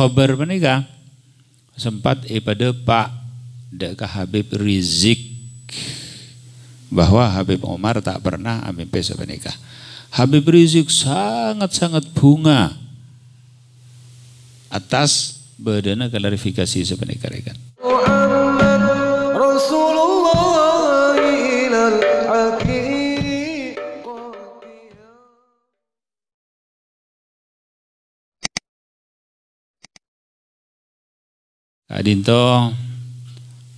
khobar menikah sempat pada Pak Dekah Habib Rizik bahwa Habib Omar tak pernah ambil pesa menikah Habib Rizik sangat-sangat bunga atas berdana klarifikasi sebenarnya kan? Adinto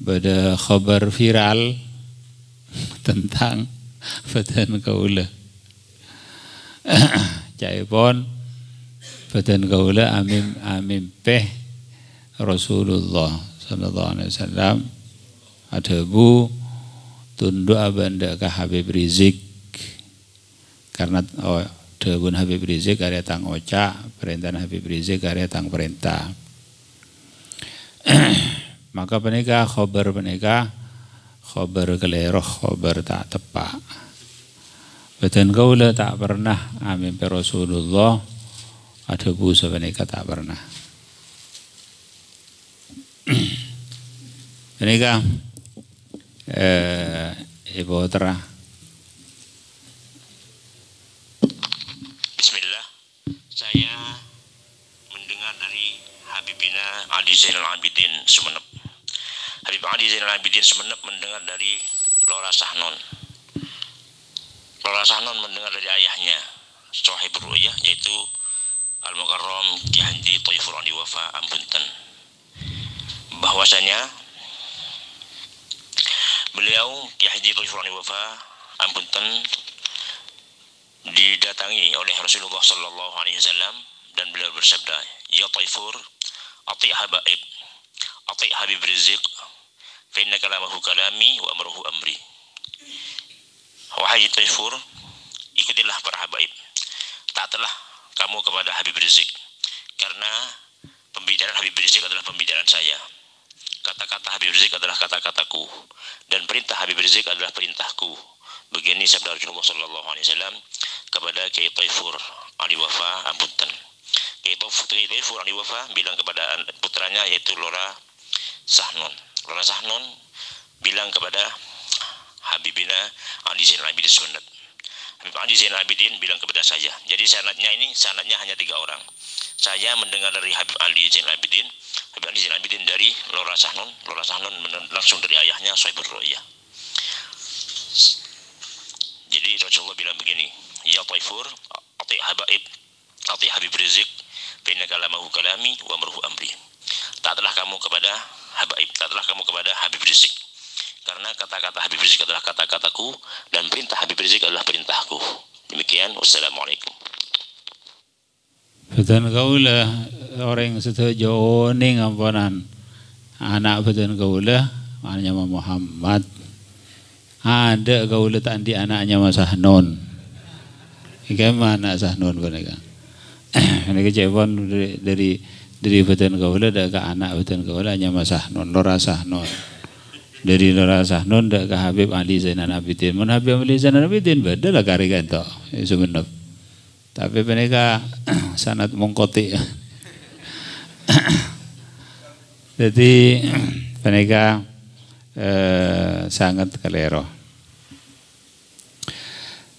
pada khabar viral tentang badan kaula. Cai pon badan kaula amin amim peh Rasulullah sallallahu alaihi wasallam ada bu tunduk abanda ke Habib Rizik karena oh, Debun Habib Rizik karya tang oca, perintah Habib Rizik karya tang perintah. maka penega khobar penega khobar keleroh khobar tak tepak beten kaula tak pernah amin Rasulullah ada busa menika tak pernah Penega eh ibu terah Ali Zainal Abidin Semenep mendengar dari Lora Sahnon. Lora Sahnon mendengar dari ayahnya, Sohib Ruya, yaitu Al-Mukarram Ki Haji Wafa Ampuntan. Bahwasanya beliau Ki Haji Wafa Ampuntan didatangi oleh Rasulullah Sallallahu Alaihi Wasallam dan beliau bersabda, Ya Taifur, ati habaib, ati habib rizik, Fina kalamahu kalami wa amruhu amri wahai Taifur ikutilah para habaib taatlah kamu kepada Habib Rizik karena pembicaraan Habib Rizik adalah pembicaraan saya kata-kata Habib Rizik adalah kata-kataku dan perintah Habib Rizik adalah perintahku begini sabda Rasulullah Shallallahu Alaihi Wasallam kepada Kiai Taifur Ali Wafa Ambutan. Kiai Taifur Ali Wafa bilang kepada putranya yaitu Lora Sahnon Rona Sahnon bilang kepada Habibina Ali Zainal Abidin Sunnat. Habib Ali Zainal Abidin bilang kepada saya. Jadi sanatnya ini sanatnya hanya tiga orang. Saya mendengar dari Habib Ali Zainal Abidin, Habib Ali Zainal Abidin dari Lora Sahnon. Lora Sahnon langsung dari ayahnya Soebul Roya. Jadi Rasulullah bilang begini, Ya Taifur, Ati Habaib, Ati Habib Rizik, Bina kalamahu kalami, wa amri. Tak Taatlah kamu kepada Habaib taatlah kamu kepada Habib Rizik karena kata-kata Habib Rizik adalah kata-kataku dan perintah Habib Rizik adalah perintahku demikian wassalamualaikum Betul kau lah orang setuju joning ampunan anak betul kau lah anaknya Muhammad ada kau lah tadi anaknya Mas Sahnon. Ikan mana Sahnon mereka? Mereka cewon dari, dari dari beten kaula dak ke anak beten kaula hanya masah non lora non dari lora non dak ke Habib Ali Zainan Abidin mun Habib Ali Zainan Abidin lah kari kento ya sumenep tapi mereka sangat mengkotik. jadi mereka eh, sangat kelero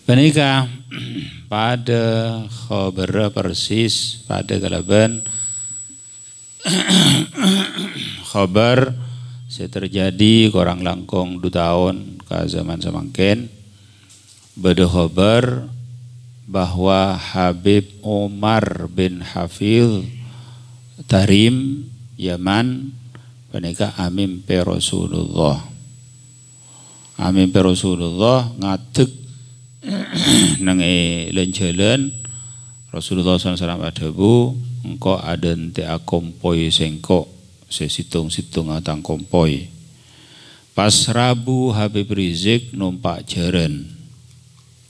mereka pada khobar persis pada kalaban khabar saya terjadi korang langkong dua tahun ke zaman semangkin beda khabar bahwa Habib Omar bin Hafil Tarim Yaman panika Amin pe Rasulullah Amin pe Rasulullah ngadeg nang e Rasulullah SAW bu engko aden te akompoi sengko sesitung-situng atang kompoi pas Rabu Habib Rizik numpak jeren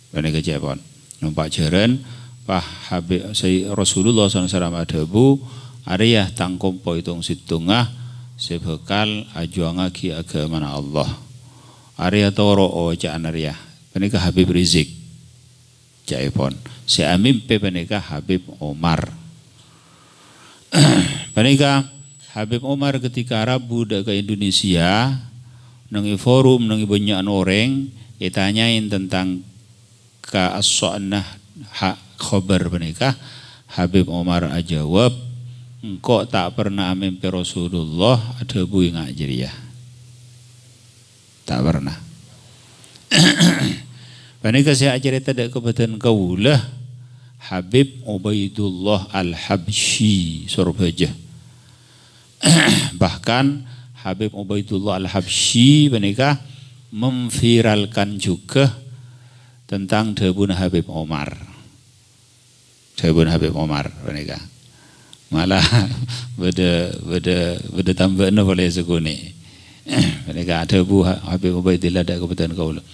dan kejepon numpak jeren pah Habib Rasulullah SAW adabu Ariyah tang kompoi tong situngah sebekal ajuang ki agama Allah Arya toro o oh, caan Arya penikah Habib Rizik Jaipon Saya mimpi pe penikah Habib Omar Pernikah Habib Omar ketika Arab budak ke Indonesia nangi forum nangi banyak orang ditanyain tentang ka as nah hak khobar pernikah Habib Omar jawab engkau tak pernah mimpi Rasulullah ada bui ngajri ya tak pernah mereka saya cerita dek kebetulan kaulah Habib Ubaidullah al habshi Surabaya. Bahkan Habib Ubaidullah al Habshi menikah memviralkan juga tentang Debun Habib Omar. Debun Habib Omar menikah. Malah beda beda beda tambah boleh sekuni. Menikah ada buah Habib Ubaidillah ada kebetulan kaulah.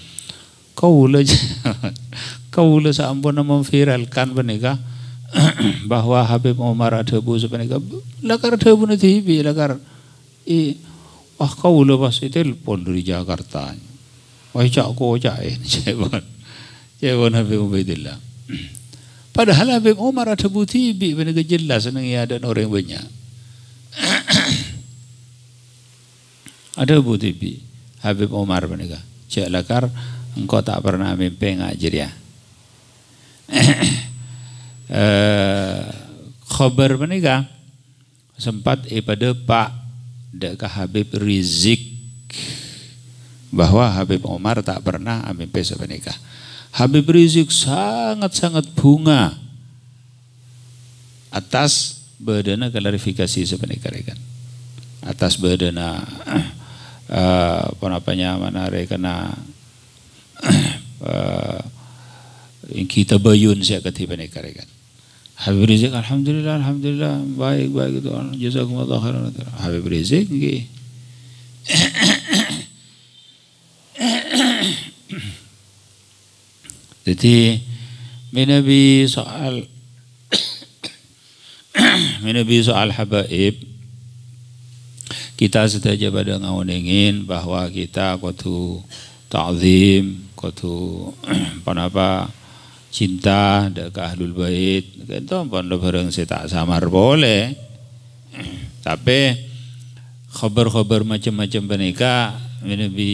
Kaula kaula saampun memviralkan penika bahwa Habib Umar ada bu sepenika lakar ada bu nanti bi lakar i wah kaula pas telepon dari Jakarta wah cak ko cak ini cebon cebon Habib Ubaidillah padahal Habib Umar ada bu tibi penika jelas seneng ada orang banyak ada bu tibi Habib Umar penika cak lakar engkau tak pernah mimpi ngajir ya. eh, khobar menikah sempat ibadah Pak Deka Habib Rizik bahwa Habib Omar tak pernah mimpi sepenikah. Habib Rizik sangat-sangat bunga atas badana klarifikasi sepenikah rekan. Atas badana, eh, apa namanya mana rekana Eh, yang kita bayun saya ketiba karekan Habib Rizik alhamdulillah alhamdulillah baik baik itu jazakumullah khairan Habib Rizik nggih. Jadi Minabi soal Minabi soal habaib kita saja pada ingin bahwa kita kudu ta'zim barokatuh panapa cinta dekat ahlul bait itu pon bareng tak samar boleh tapi khabar-khabar macam-macam mereka menebi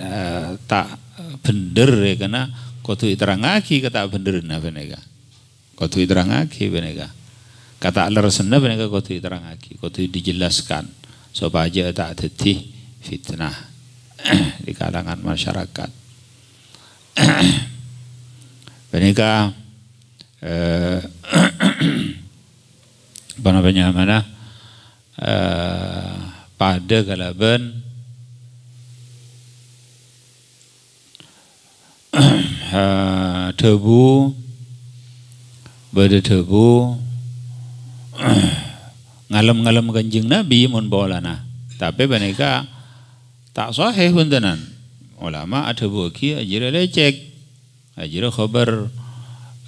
uh, tak bener ya karena kotu lagi kata bener na beneka kotu lagi beneka kata lersena beneka kotu lagi, kotu dijelaskan supaya tak tetih fitnah di kalangan masyarakat Venika eh, banya mana eh, pada kalaban tebu bade tebu ngalem-ngalem kanjeng Nabi mun bolana tapi banika tak sahih puntenan ulama ada bukti ajira lecek ajira khabar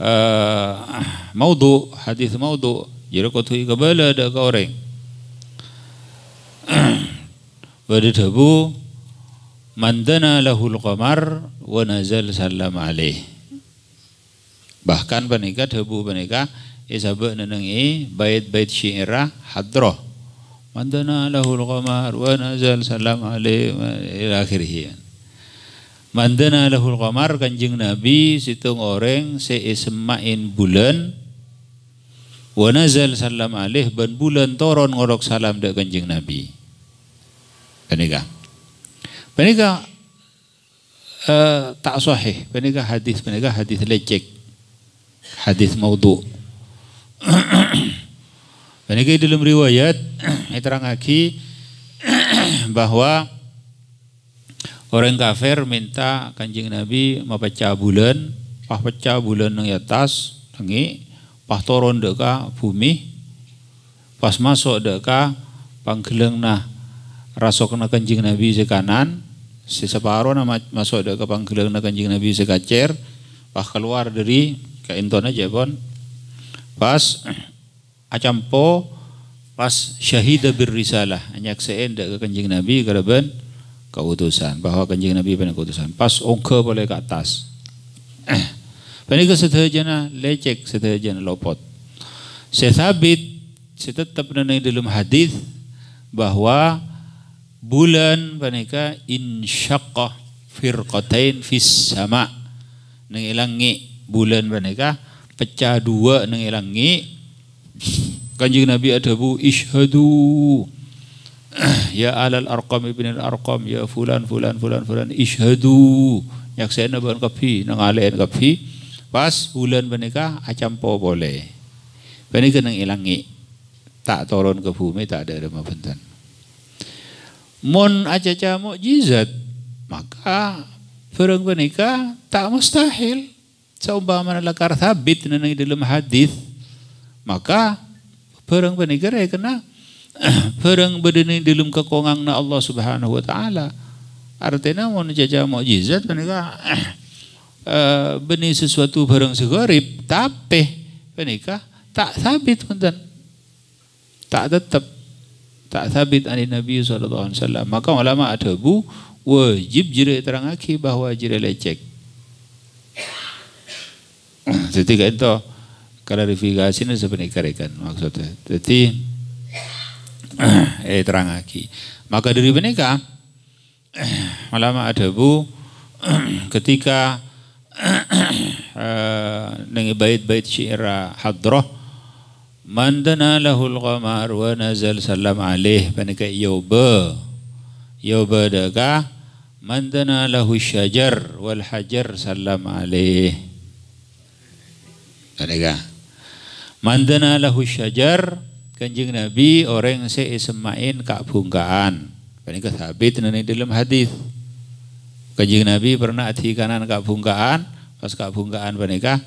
uh, eh, maudhu hadis maudhu ajira ika bela ada kau orang pada tabu mandana lahul qamar wa nazal salam alaih bahkan penikah tabu penikah isabu nenengi bait-bait syirah hadroh mandana lahul qamar wa nazal salam alaih ila Mandana lahul qamar kanjeng Nabi situng orang seismain bulan Wanazal salam alih ban bulan toron ngorok salam dak kanjeng Nabi. Penika Panika uh, eh, tak sahih. Penika hadis penika hadis lecek. Hadis maudhu. penika dalam riwayat diterangkan bahwa orang kafir minta kanjeng Nabi mapecah bulan pah pecah bulan nang atas nangi, pah turun deka bumi pas masuk deka panggeleng nah rasok na kanjeng Nabi sekanan separo nah masuk deka panggeleng na kanjeng Nabi sekacer pah keluar dari ke intona jebon pas acampo pas syahida bir risalah anyak seen deka kanjeng Nabi karaban keutusan bahwa kanjeng Nabi benar keutusan pas ongke boleh ke atas panika sederhana lecek sederhana lopot setabit setetap nanai dalam hadis bahwa bulan panika insyaqah firqatain fis sama nang ilangi bulan panika pecah dua nang ilangi kanjeng Nabi ada bu ishadu ya alal arqam ibn al arqam ya fulan fulan fulan fulan ishadu nyaksain ban kapi nang alen kapi pas bulan menikah acampo boleh panika nang ilangi tak turun ke bumi tak ada rumah benten mon acaca jizat maka perang menikah tak mustahil seumpama lakar thabit nang dalam hadis maka perang menikah kena perang di dilum kekongang na Allah subhanahu wa ta'ala artinya mau jaja mukjizat menikah uh, beni sesuatu barang segarip tapi menikah tak sabit punten tak tetap tak sabit ani Nabi sallallahu alaihi wasallam maka ulama adabu wajib terang aki bahwa jire lecek jadi itu klarifikasi verifikasi ini sebenarnya maksudnya jadi eh, terang lagi. Maka dari menikah, eh, ada bu ketika nengi eh, bait-bait syaira hadroh mandana lahul qamar wa nazal salam alaih panika yoba ya yoba ya daga mandana lahul syajar wal hajar salam alaih panika mandana lahul syajar Kanjeng Nabi orang se semain kak bungkaan. Ini kesabit kan nani dalam hadis. Kanjeng Nabi pernah di kanan kak bungkaan, pas kak bungkaan panika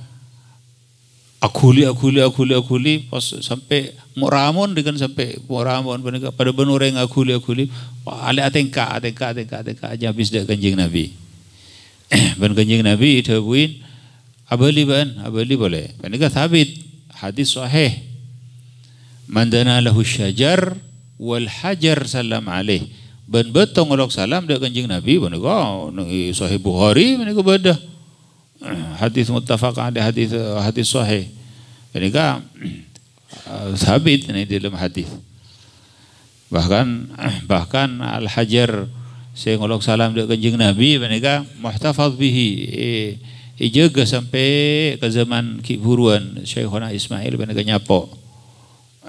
akuli akuli akuli akuli pas sampai muramun dengan sampai muramun panika pada benoreng akuli akuli ale atengka atengka atengka atengka aja habis dek kanjeng Nabi. Ben kanjeng Nabi itu buin abali ban abali boleh. Panika sabit hadis sahih mandana lahu syajar wal hajar salam alaih ben betong ngolok salam dek kanjeng nabi menika sahih bukhari menika bedah hadis muttafaq ada hadis hadis sahih menika uh, sabit ini dalam hadis bahkan bahkan al hajar saya ngolok salam dek kanjeng nabi menika muhtafaz bihi ijaga sampai ke zaman Ki Buruan Syekhona Ismail menika nyapo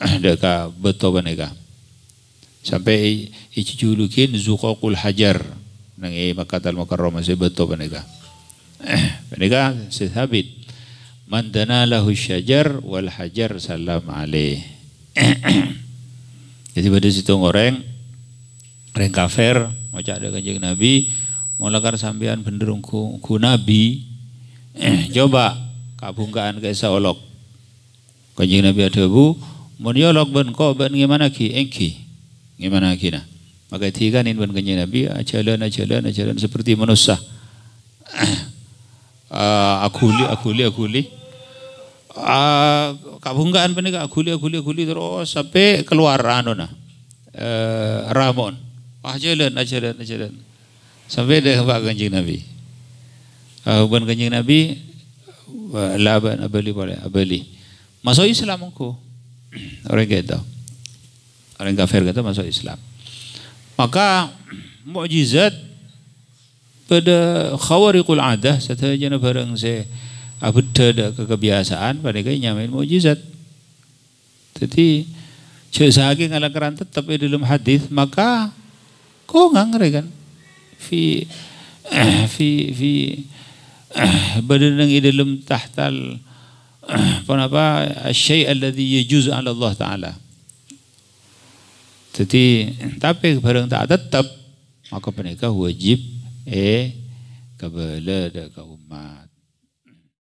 daga beto banega sampai julukin zukokul hajar nang e makatal mukarrama se beto banega banega se sabit mandana lahu syajar wal hajar salam ale jadi pada situ ngoreng reng kafir maca ada kanjeng nabi mulakar sambian benderung ku, ku nabi coba kabungkaan ke seolok kanjeng nabi ada bu Moniolog ben ko ben gimana ki engki gimana kina. Maka tiga nin ben kanyi Nabi acalan ah, acalan ah, acalan ah, seperti manusia. akuli akuli akuli. Uh, kabunggaan ben akuli akuli akuli terus sampai keluar rano na Uh, eh, Ramon. Acalan acalan acalan. Sampai deh pak kanjeng Nabi. Uh, ben kanjeng Nabi laban abeli boleh abeli Masuk Islam engkau. Orang gitu. Orang kafir kita masuk Islam. Maka mukjizat pada khawariqul adah satajana barang se abda ada kebiasaan pada kaya nyamain mukjizat. Jadi sehagi ngalakaran tetap di dalam hadis maka kok nggak kan fi fi fi badan yang di dalam tahtal pun apa syai alladhi yajuz ala Allah Ta'ala jadi tapi barang tak tetap maka penikah wajib eh kebala dekat umat